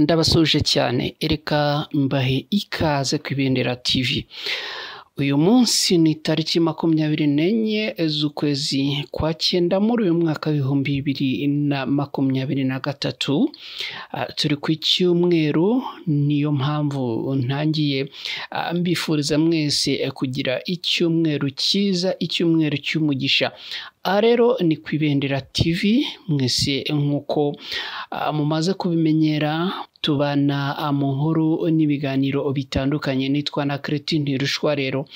ndabasuje cyane ereka mbahe ikaze ku ibendera tivi uyu munsi ni itariki makumyabiri n'enye z'ukwezi kwa cyenda muri uyu mwaka w'ibihumbi bibiri na makumyabiri na gatatu ah, turi ku cyumweru niyo mpamvu ntangiye ah, mbifuriza mwese eh, kugira icyumweru cyiza icyumweru cy'umugisha aha rero ni ku ibendera tv mwese nk'uko ah, mumaze kubimenyera tubana ah, mu nkuru n'ibiganiro bitandukanye nitwa na kereti ntirushwa rero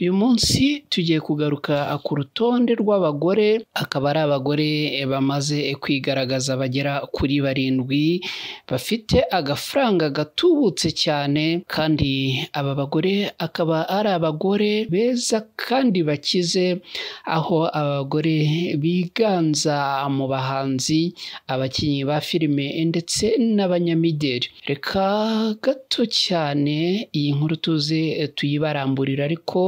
uyu munsi tugiye kugaruka ah, ku rutonde rw'abagore akaba ari abagore eh, bamaze kwigaragaza bagera kuri barindwi bafite agafaranga gatubutse cyane kandi aba bagore akaba ari abagore beza kandi bakize aho abagore abagore biganza mu bahanzi abakinnyi ba filime ndetse n'abanyamideli reka gato cyane iyi nkuru tuze tuyibaramburira ariko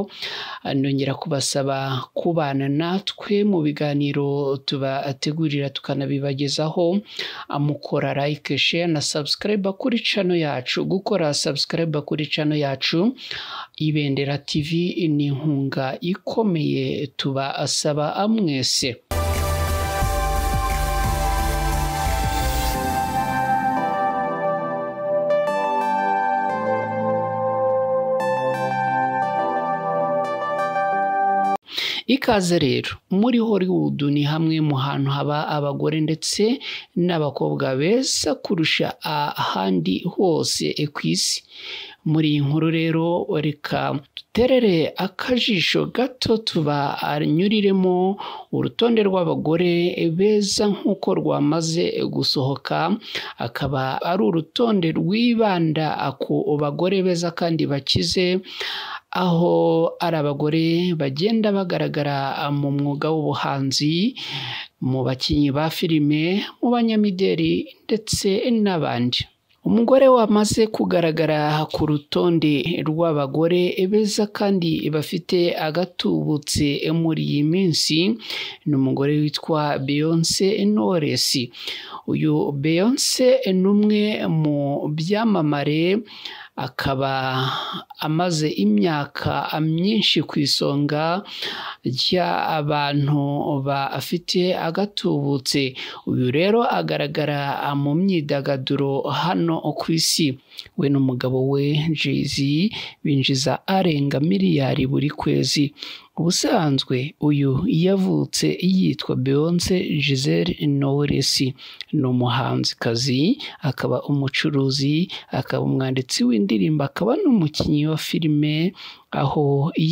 nongera kubasaba kubana natwe mu biganiro tubategurira tukanabibagezaho amukora like share na subscribe kuri cano yacu gukora subscribe kuri cano yacu ibendera tv ni inkunga ikomeye tuba asaba amwese ikaze rero muri hollywood ni hamwe mu hantu haba abagore ndetse n'abakobwa beza kurusha ahandi hose e ku isi muri iyi nkuru rero reka duterere akajisho gato tubanyuriremo urutonde rw'abagore beza nk'uko rwamaze gusohoka akaba ari urutonde rwibanda ku bagore beza kandi bakize aho ari abagore bagenda bagaragara ah, mu mwuga w'ubuhanzi mu bakinnyi ba filime mu banyamideli ndetse n'abandi umugore wamaze kugaragara ku rutonde rw'abagore beza kandi bafite agatubutse muri iyi minsi ni umugore witwa Beyonce Knowless uyu Beyonce ni umwe mu byamamare akaba amaze imyaka myinshi ku isonga ry'abantu bafite agatubutse uyu rero agaragara mu myidagaduro hano ku isi we n'umugabo we jay binjiza arenga miliyari buri kwezi ubusanzwe uyu yavutse yitwa Beyonce Giselle Knowles ni umuhanzikazi akaba umucuruzi akaba umwanditsi w'indirimbo akaba n'umukinnyi wa filime aho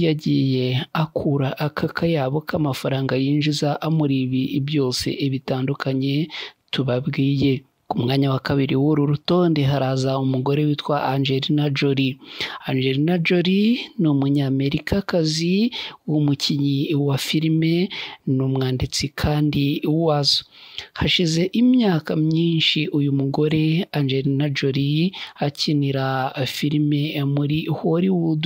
yagiye akura aka kayabo k'amafaranga yinjiza muri ibi byose bitandukanye tubabwiye ku mwanya wa kabiri w'uru rutonde haraza umugore witwa Angelina Jolie Angelina Jolie ni umunyamerikakazi w'umukinnyi wa filime ni umwanditsi kandi wazo hashize imyaka myinshi uyu mugore Angelina Jolie akinira filime muri Hollywood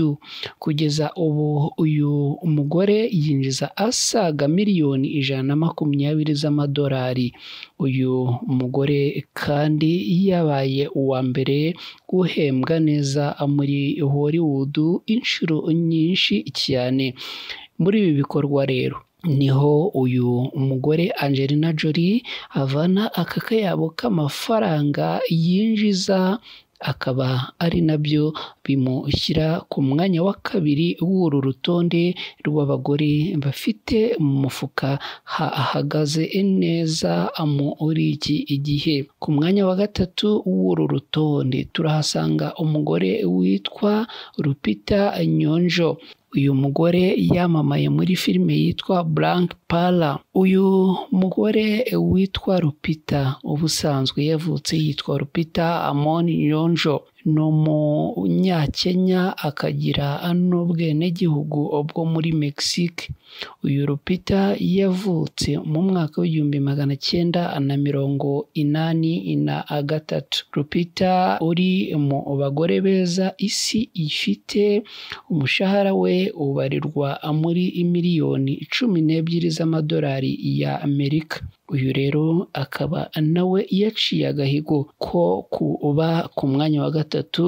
kugeza ubu uyu mugore yinjiza asaga miliyoni ijana na makumyabiri z'amadolari uyu mugore kandi yabaye uwa mbere guhembwa neza muri Hollywood inshuro nyinshi cyane muri ibi bikorwa rero niho uyu mugore Angelina Jolie avana aka kayabo k'amafaranga yinjiza akaba ari nabyo bimushyira ku mwanya wa kabiri w'uru rutonde rw'abagore bafite mu mufuka hahagaze neza muri iki igihe ku mwanya wa gatatu w'uru rutonde turahasanga umugore witwa Rupita Nyonjo uyu mugore yamamaye muri filime yitwa Black Pala uyu mugore witwa Rupita ubusanzwe yavutse yitwa Rupita Amon Yonjo ni umunyakenya akagira n'ubwenegihugu bwo muri Mexique. Uyu Rupita yavutse mu mwaka w'igihumbi magana cyenda na mirongo inani na gatatu. Rupita uri mu bagore beza isi ifite, umushahara we ubarirwa muri miliyoni cumi n'ebyiri z'amadolari Amerika. uyu rero akaba nawe yaciye agahigo ko kuba ku mwanya wa gatatu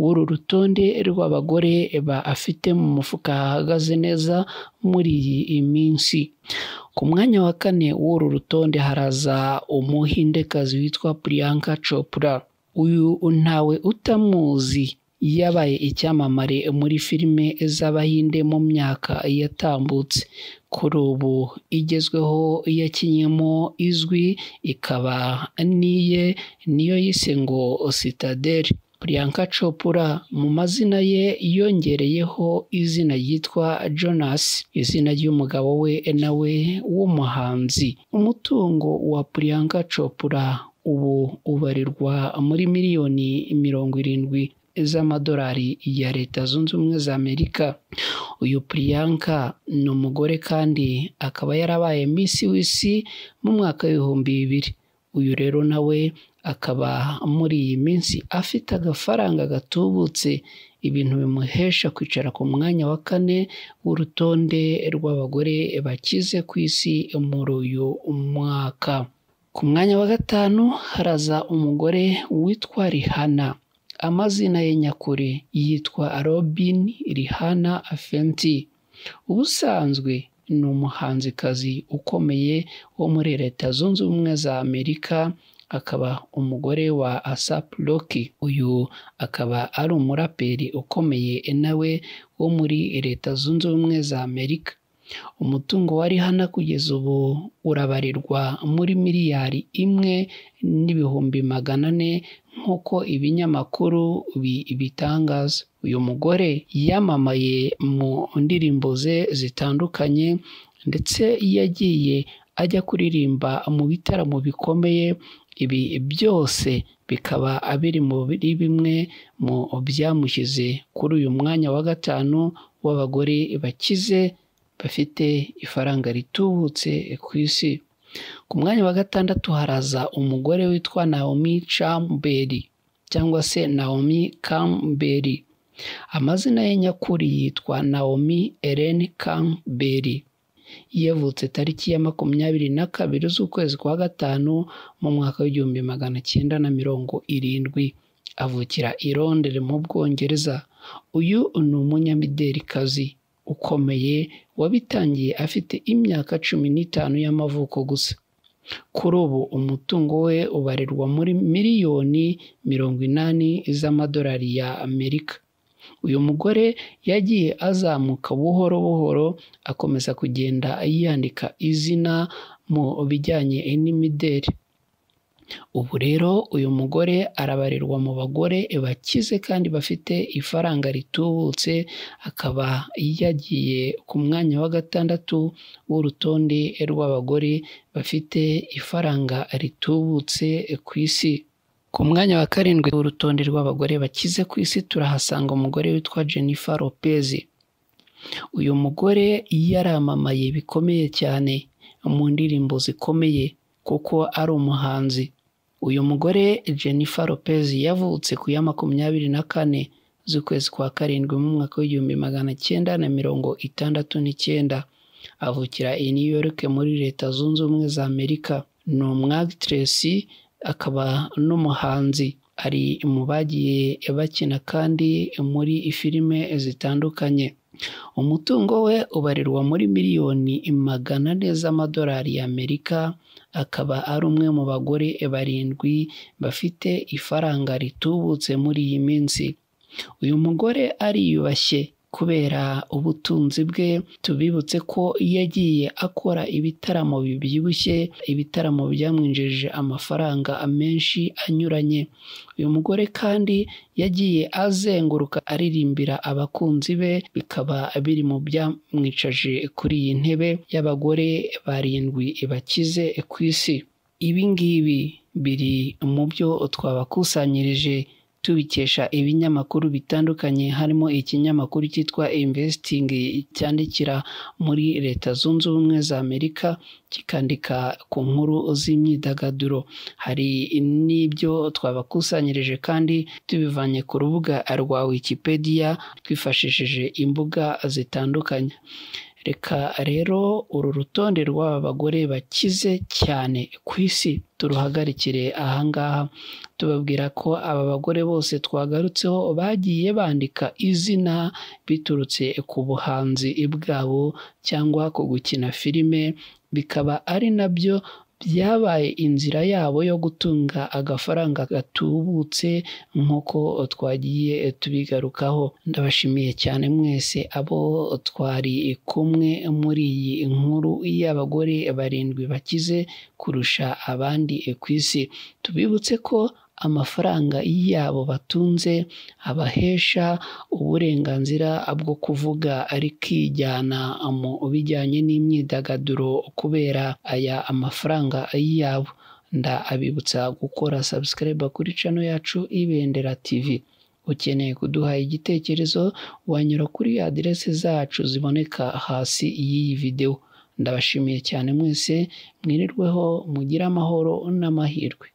w'uru rutonde rw'abagore afite mu mufuka hahagaze neza muri iyi iminsi. ku mwanya wa kane w'uru rutonde haraza umuhindekazi witwa Priyanka Chopra uyu ntawe utamuzi yabaye icyamamare muri filime z'Abahinde mu myaka yatambutse kuri ubu igezweho yakinnyemo izwi ikaba n'iye niyo yise ngo Citadel Priyanka Chopra mu mazina ye yongereyeho izina ryitwa Jonas izina ry'umugabo we nawe w'umuhanzi umutungo wa Priyanka Chopra ubu ubarirwa muri miliyoni mirongo irindwi z'amadolari ya leta zunze ubumwe za amerika uyu priyanka ni umugore kandi akaba yarabaye miss w'isi mu mwaka w'ibihumbi bibiri uyu rero nawe akaba muri iyi minsi afite agafaranga gatubutse ibintu bimuhesha kwicara ku mwanya wa kane w'urutonde rw'abagore bakize ku isi muri uyu mwaka ku mwanya wa gatanu haraza umugore witwa rihana Amazina ye nyakuri yitwa Robin Rihanna Fenty. Ubusanzwe ni umuhanzikazi ukomeye wo muri Leta Zunze Ubumwe za Amerika, akaba umugore wa Asap Loki Uyu akaba ari umuraperi ukomeye nawe wo muri Leta Zunze Ubumwe za Amerika. umutungo wa rihana kugeza ubu urabarirwa muri miliyari imwe n'ibihumbi magana ane nk'uko ibinyamakuru bitangaza uyu mugore yamamaye mu ndirimbo ze zitandukanye ndetse yagiye ajya kuririmba mu bitaramo bikomeye ibi byose bikaba biri muri bimwe mu byamushyize kuri uyu mwanya wa gatanu w'abagore bakize bafite ifaranga ritubutse ku isi ku mwanya wa gatandatu haraza umugore witwa naomi camberi cyangwa se naomi camberi amazina ye nyakuri yitwa naomi Ellen camberi yavutse tariki ya makumyabiri na kabiri z'ukwezi kwa gatanu mu mwaka w'igihumbi magana cyenda na mirongo irindwi avukira i Londres mu bwongereza uyu ni umunyamidelikazi ukomeye wabitangiye afite imyaka cumi n'itanu y'amavuko gusa kuri ubu umutungo we ubarirwa muri miliyoni mirongo inani z'amadolari ya amerika uyu mugore yagiye azamuka buhoro buhoro akomeza kugenda yandika izina mu bijyanye n'imideli Ubu rero uyu mugore arabarirwa mu bagore bakize kandi bafite ifaranga ritubutse, akaba yagiye ku mwanya wa gatandatu w'urutonde rw'abagore bafite ifaranga ritubutse ku isi. Ku mwanya wa karindwi w'urutonde rw'abagore bakize ku isi turahasanga umugore witwa Jennifer Lopez. Uyu mugore yaramamaye bikomeye cyane mu ndirimbo zikomeye. kuko ari umuhanzi uyu mugore jennifer lopez yavutse ku ya makumyabiri na kane z'ukwezi kwa karindwi mu mwaka w'igihumbi magana cyenda na mirongo itandatu n'icyenda avukira i new york muri leta zunze ubumwe za amerika ni umwagitiresi akaba n'umuhanzi ari mu bagiye bakina kandi muri filime zitandukanye umutungo we ubarirwa muri miliyoni magana ane z'amadolari y'Amerika akaba ari umwe mu bagore barindwi bafite ifaranga ritubutse muri iyi minsi uyu mugore ariyubashye kubera ubutunzi bwe tubibutse ko iyo akora ibitaramo bibyibushye ibitaramo byamwinjije amafaranga menshi anyuranye uyu mugore kandi yagiye azenguruka aririmbira abakunzi be bikaba biri mu byamwicaje kuri iyi ntebe y'abagore barindwi bakize ku isi ibi ngibi biri mu byo twabakusanyirije tubikesha ibinyamakuru bitandukanye harimo ikinyamakuru cyitwa Investing cyandikira muri Leta Zunze Ubumwe za Amerika kikandika ku nkuru z'imyidagaduro hari n'ibyo twabakusanyirije kandi tubivanye ku rubuga rwa Wikipedia twifashishije imbuga zitandukanye reka rero uru rutonde rw'aba bagore bakize cyane ku isi turuhagarikire ahangaha tubabwira ko aba bagore bose twagarutseho bagiye bandika izina biturutse ku buhanzi bwabo cyangwa ku gukina filime bikaba ari nabyo byabaye inzira yabo yo gutunga agafaranga gatubutse nk'uko twagiye tubigarukaho ndabashimiye cyane mwese abo twari kumwe muri iyi nkuru y'abagore barindwi bakize kurusha abandi ku isi tubibutse ko amafaranga yabo batunze abahesha uburenganzira bwo kuvuga rikijyana mu bijyanye n'imyidagaduro kubera aya amafaranga yabo abibutsa gukora subscribe kuri channel yacu Ibendera TV ukeneye kuduha igitekerezo wanyura kuri aderesi zacu ziboneka hasi y'iyi videwo ndabashimiye cyane mwese mwirirweho mugire amahoro n'amahirwe